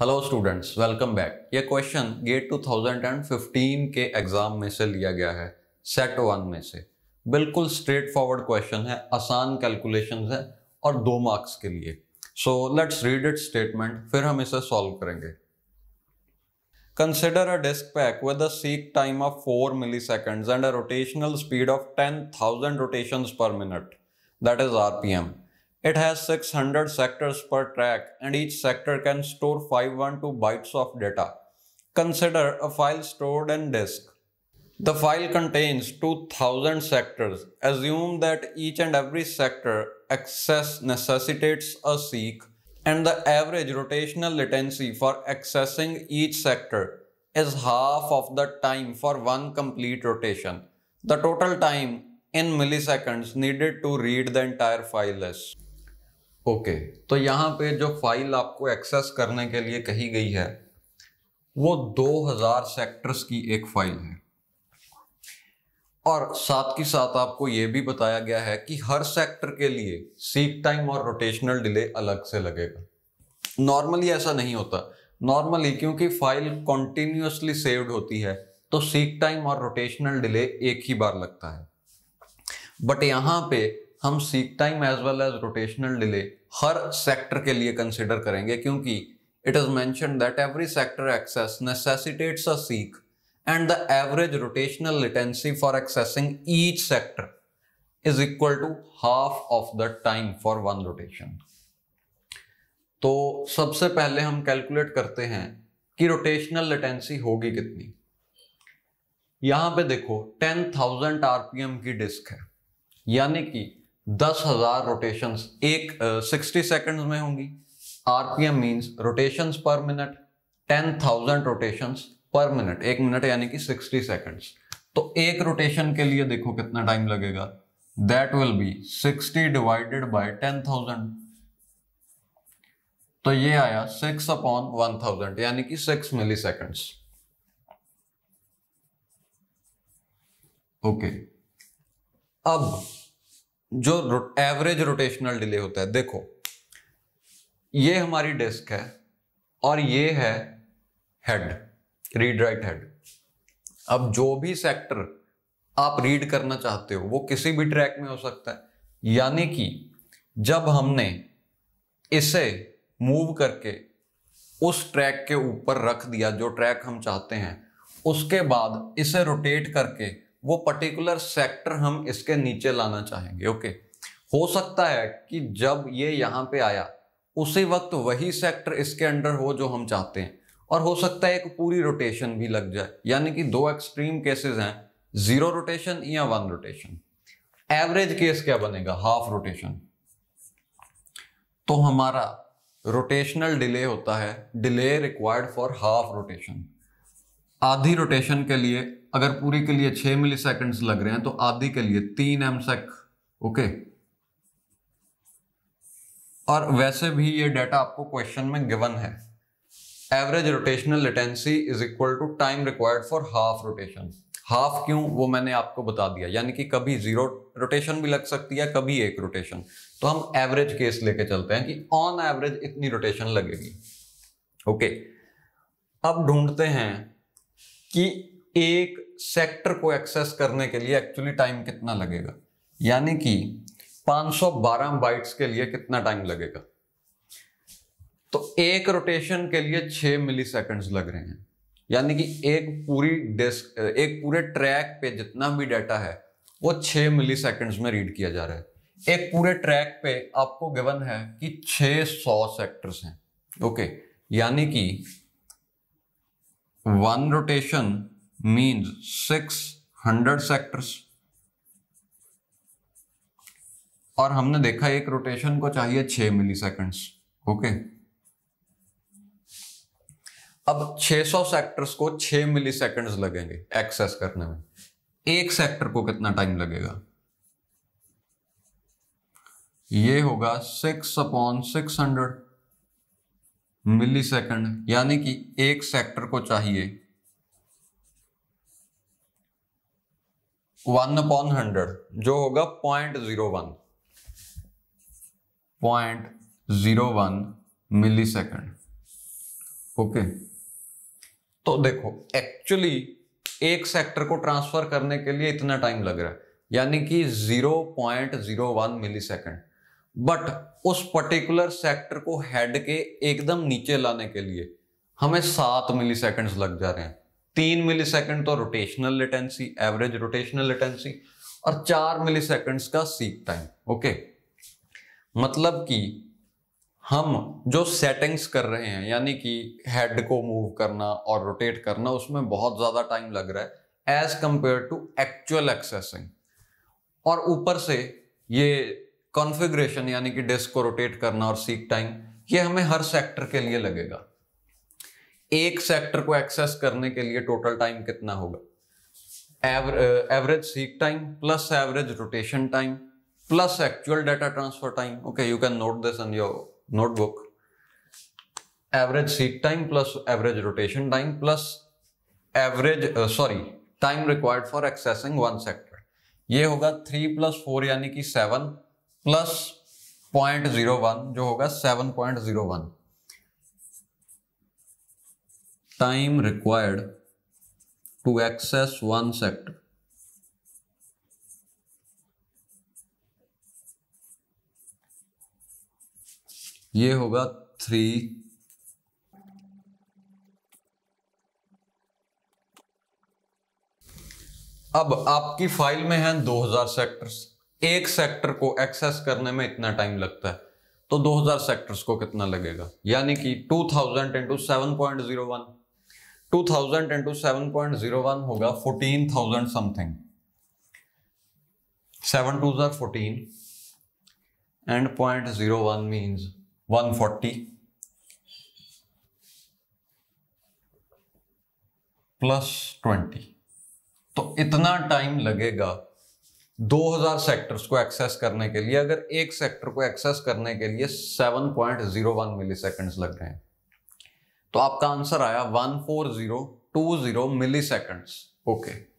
Hello students welcome back ये question GATE 2015 के exam में से लिया गया है सेट वन में से बिल्कुल स्ट्रेट फॉरवर्ड क्वेश्चन है आसान कैलकुलेशन है और दो मार्क्स के लिए so let's read it statement फिर हम इसे सॉल्व करेंगे consider Consider a disk pack with a seek time of 4 milliseconds speed of ten thousand rotation per minute that is R P M It has 600 sectors per track and each sector can store 512 bytes of data. Consider a file stored in disk. The file contains 2000 sectors. Assume that each and every sector access necessitates a seek and the average rotational latency for accessing each sector is half of the time for one complete rotation. The total time in milliseconds needed to read the entire file is. Okay okay, तो यहाँ पे जो file आपको access करने के लिए कही गई है वो 2000 सेक्टर्स की एक फाइल है और साथ ही साथ आपको ये भी बताया गया है कि हर सेक्टर के लिए सीक टाइम और रोटेशनल डिले अलग से लगेगा नॉर्मली ऐसा नहीं होता नॉर्मली क्योंकि फाइल कॉन्टिन्यूसली सेव्ड होती है तो सीक टाइम और रोटेशनल डिले एक ही बार लगता है बट यहां पे हम seek time as well as rotational delay हर सेक्टर के लिए कंसिडर करेंगे क्योंकि it is mentioned that every sector access necessitates a seek and the average rotational latency for accessing each sector is equal to half of the time for one rotation तो सबसे पहले हम calculate करते हैं कि rotational latency होगी कितनी यहां पे देखो 10,000 आरपीएम की डिस्क है यानी कि दस हजार रोटेशन एक सिक्सटी uh, सेकेंड में होंगी RPM means rotation per minute ten thousand rotation per minute एक मिनट यानी कि सिक्सटी सेकेंड तो एक रोटेशन के लिए देखो कितना टाइम लगेगा that will be sixty divided by ten thousand तो ये आया सिक्स अपॉन वन थाउजेंड यानी कि सिक्स मिली सेकेंड ओके अब जो एवरेज रोटेशनल डिले होता है देखो ये हमारी डिस्क है और ये है हेड रीड राइट हेड अब जो भी सेक्टर आप रीड करना चाहते हो वो किसी भी ट्रैक में हो सकता है यानी कि जब हमने इसे मूव करके उस ट्रैक के ऊपर रख दिया जो ट्रैक हम चाहते हैं उसके बाद इसे रोटेट करके वो पर्टिकुलर सेक्टर हम इसके नीचे लाना चाहेंगे ओके हो सकता है कि जब ये यहाँ पे आया उसी वक्त वही सेक्टर इसके अंडर हो जो हम चाहते हैं और हो सकता है एक पूरी रोटेशन भी लग जाए यानी कि दो एक्सट्रीम केसेस हैं जीरो रोटेशन या वन रोटेशन एवरेज केस क्या बनेगा हाफ रोटेशन तो हमारा रोटेशनल डिले होता है delay required for half rotation आधी रोटेशन के लिए अगर पूरी के लिए छह मिली सेकेंड्स लग रहे हैं तो आधी के लिए तीन एम सेक ओके और वैसे भी ये डाटा आपको क्वेश्चन में गिवन है average rotational latency is equal to time required for half rotation half क्यों वो मैंने आपको बता दिया यानी कि कभी जीरो रोटेशन भी लग सकती है कभी एक रोटेशन तो हम एवरेज केस लेके चलते हैं कि ऑन एवरेज इतनी रोटेशन लगेगी ओके okay. अब ढूंढते हैं कि एक सेक्टर को एक्सेस करने के लिए एक्चुअली टाइम कितना लगेगा यानी कि 512 बाइट्स के लिए कितना टाइम लगेगा तो एक रोटेशन के लिए 6 मिली लग रहे हैं यानी कि एक पूरी डिस्क एक पूरे ट्रैक पे जितना भी डाटा है वो 6 मिली में रीड किया जा रहा है एक पूरे ट्रैक पे आपको गिवन है कि 600 सेक्टर्स हैं ओके यानी कि one rotation means six hundred sectors और हमने देखा एक रोटेशन को चाहिए छ मिली सेकेंड्स ओके अब 600 सेक्टर्स को 6 मिली सेकेंड्स लगेंगे एक्सेस करने में एक सेक्टर को कितना टाइम लगेगा ये होगा six upon six hundred millisecond यानी कि एक सेक्टर को चाहिए वन अपॉन हंड्रेड जो होगा point zero one point zero one millisecond okay तो देखो एक्चुअली एक सेक्टर को ट्रांसफर करने के लिए इतना टाइम लग रहा है यानी कि zero point zero one millisecond but उस पर्टिकुलर सेक्टर को हेड के एकदम नीचे लाने के लिए हमें सात मिली लग जा रहे हैं तीन मिली तो rotational latency average rotational latency और चार मिली का सीक टाइम ओके मतलब कि हम जो सेटिंग्स कर रहे हैं यानी कि हेड को मूव करना और रोटेट करना उसमें बहुत ज़्यादा टाइम लग रहा है as compare to actual accessing और ऊपर से ये कॉन्फ़िगरेशन यानी कि डिस्क को रोटेट करना और सीक टाइम ये हमें हर सेक्टर के लिए लगेगा एक सेक्टर को एक्सेस करने के लिए टोटल टाइम कितना होगा average seek time plus average rotation time plus actual data transfer time okay you can note this in your notebook average seek time plus average rotation time plus average sorry time required for accessing one sector ये होगा three plus four यानी कि seven plus point zero one जो होगा seven point zero one time required to access one sector ये होगा three अब आपकी फाइल में हैं 2000 सेक्टर्स एक सेक्टर को एक्सेस करने में इतना टाइम लगता है तो 2000 सेक्टर्स को कितना लगेगा यानी कि 2000 thousand into seven point zero one two thousand into seven point zero one होगा fourteen thousand something seven two zero fourteen and point zero one means one forty plus twenty तो इतना टाइम लगेगा 2000 sectors को access करने के लिए अगर एक सेक्टर को एक्सेस करने के लिए 7.01 मिलीसेकंड्स लग रहे हैं तो आपका आंसर आया four zero two milliseconds okay okay.